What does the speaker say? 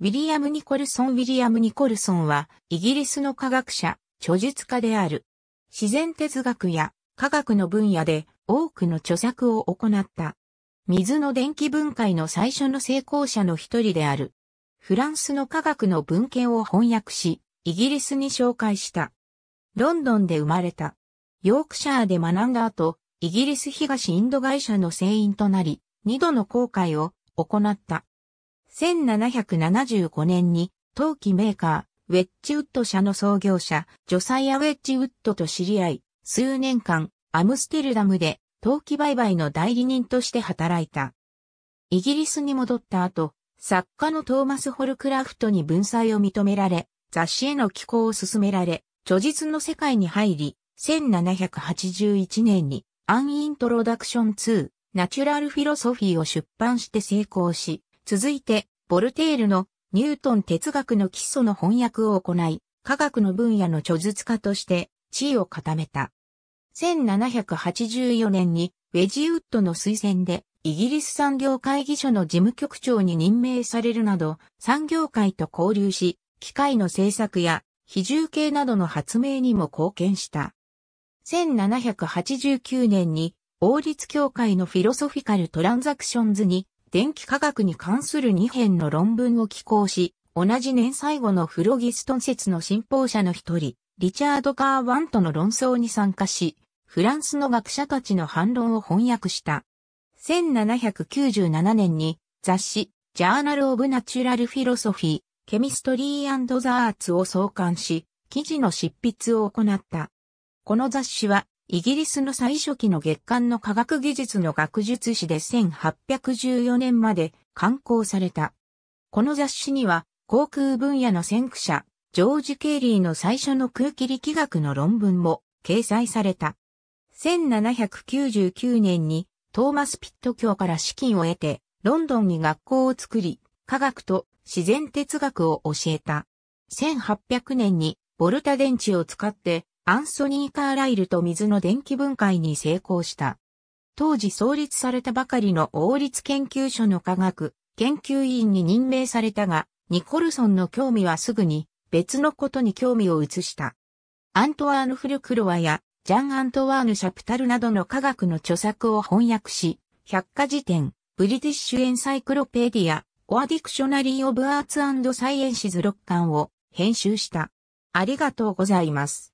ウィリアム・ニコルソン・ウィリアム・ニコルソンは、イギリスの科学者、著述家である。自然哲学や科学の分野で多くの著作を行った。水の電気分解の最初の成功者の一人である。フランスの科学の文献を翻訳し、イギリスに紹介した。ロンドンで生まれた。ヨークシャーで学んだ後、イギリス東インド会社の船員となり、二度の航海を行った。1775年に、陶器メーカー、ウェッジウッド社の創業者、ジョサイア・ウェッジウッドと知り合い、数年間、アムステルダムで、陶器売買の代理人として働いた。イギリスに戻った後、作家のトーマス・ホルクラフトに文才を認められ、雑誌への寄稿を進められ、著述の世界に入り、1781年に、アンイントロダクション2、ナチュラルフィロソフィーを出版して成功し、続いて、ボルテールのニュートン哲学の基礎の翻訳を行い、科学の分野の著述家として地位を固めた。1784年にウェジウッドの推薦でイギリス産業会議所の事務局長に任命されるなど産業界と交流し、機械の製作や比重計などの発明にも貢献した。1789年に王立協会のフィロソフィカル・トランザクションズに電気科学に関する2編の論文を寄稿し、同じ年最後のフロギストン説の信奉者の一人、リチャード・カーワンとの論争に参加し、フランスの学者たちの反論を翻訳した。1797年に雑誌、ジャーナル・オブ・ナチュラル・フィロソフィー、ケミストリー・ザ・アーツを創刊し、記事の執筆を行った。この雑誌はイギリスの最初期の月間の科学技術の学術誌で1814年まで刊行された。この雑誌には航空分野の先駆者、ジョージ・ケイリーの最初の空気力学の論文も掲載された。1799年にトーマス・ピット教から資金を得て、ロンドンに学校を作り、科学と自然哲学を教えた。1800年にボルタ電池を使ってアンソニー・カーライルと水の電気分解に成功した。当時創立されたばかりの王立研究所の科学研究員に任命されたが、ニコルソンの興味はすぐに別のことに興味を移した。アントワーヌ・フルクロワやジャン・アントワーヌ・シャプタルなどの科学の著作を翻訳し、百科事典、ブリティッシュ・エンサイクロペディア、オアディクショナリー・オブ・アーツ・サイエンシズ6巻を編集した。ありがとうございます。